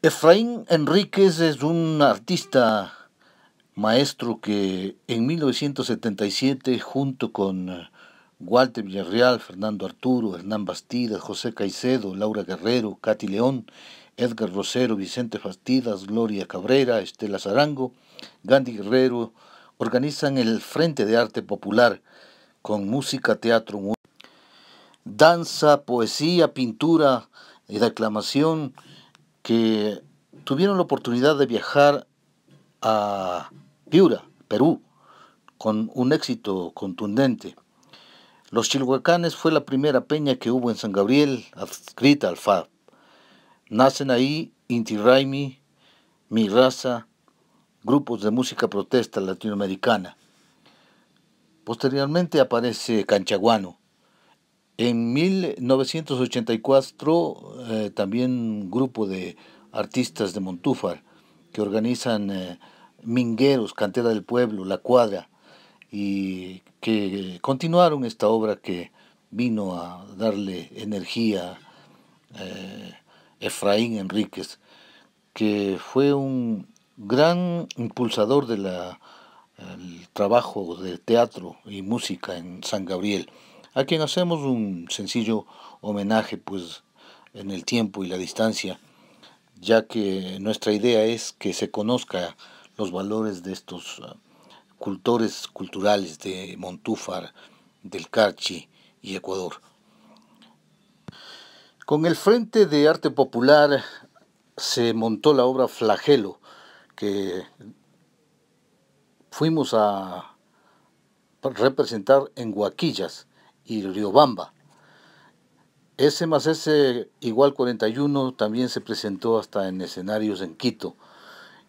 Efraín Enríquez es un artista maestro que en 1977 junto con eh, Walter Villarreal, Fernando Arturo, Hernán Bastidas, José Caicedo, Laura Guerrero, Katy León, Edgar Rosero, Vicente Bastidas, Gloria Cabrera, Estela Zarango, Gandhi Guerrero, organizan el Frente de Arte Popular con música, teatro, danza, poesía, pintura y declamación que tuvieron la oportunidad de viajar a Piura, Perú, con un éxito contundente. Los Chilhuacanes fue la primera peña que hubo en San Gabriel, adscrita al FAB. Nacen ahí Inti Raimi, Mi Raza, grupos de música protesta latinoamericana. Posteriormente aparece Canchaguano, en 1984, eh, también un grupo de artistas de Montúfar que organizan eh, Mingueros, Cantera del Pueblo, La Cuadra, y que continuaron esta obra que vino a darle energía a eh, Efraín Enríquez, que fue un gran impulsador del trabajo de teatro y música en San Gabriel a quien hacemos un sencillo homenaje, pues en el tiempo y la distancia, ya que nuestra idea es que se conozca los valores de estos ah, cultores culturales de Montúfar, del Carchi y Ecuador. Con el Frente de Arte Popular se montó la obra Flagelo, que fuimos a representar en Guaquillas, y Riobamba. S más S igual 41 también se presentó hasta en escenarios en Quito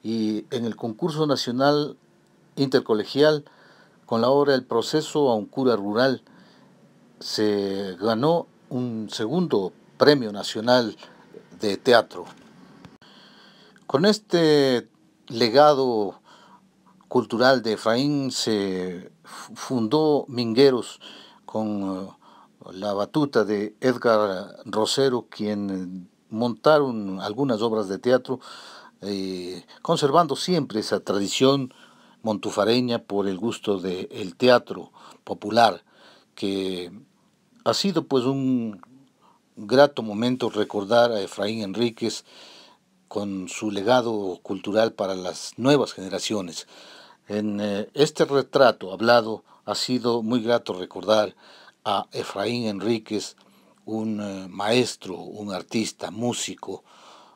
y en el concurso nacional intercolegial con la obra El proceso a un cura rural se ganó un segundo premio nacional de teatro. Con este legado cultural de Efraín se fundó Mingueros con eh, la batuta de Edgar Rosero, quien eh, montaron algunas obras de teatro, eh, conservando siempre esa tradición montufareña por el gusto del teatro popular, que ha sido pues un grato momento recordar a Efraín Enríquez con su legado cultural para las nuevas generaciones. En este retrato hablado ha sido muy grato recordar a Efraín Enríquez, un eh, maestro, un artista, músico,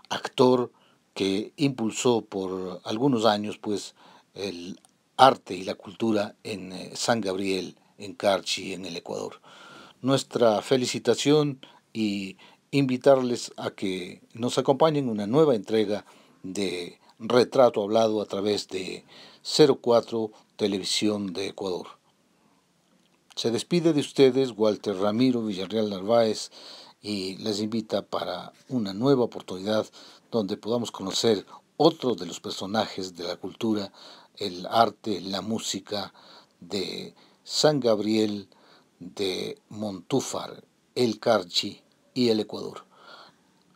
actor que impulsó por algunos años pues el arte y la cultura en eh, San Gabriel, en Carchi, en el Ecuador. Nuestra felicitación y invitarles a que nos acompañen una nueva entrega de Retrato Hablado a través de 04 Televisión de Ecuador. Se despide de ustedes Walter Ramiro Villarreal Narváez y les invita para una nueva oportunidad donde podamos conocer otros de los personajes de la cultura, el arte, la música de San Gabriel, de Montúfar, el Carchi y el Ecuador.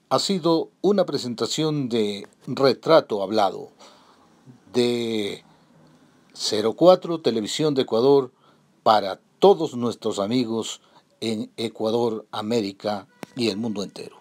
Ha sido una presentación de retrato hablado de 04 Televisión de Ecuador para todos nuestros amigos en Ecuador, América y el mundo entero.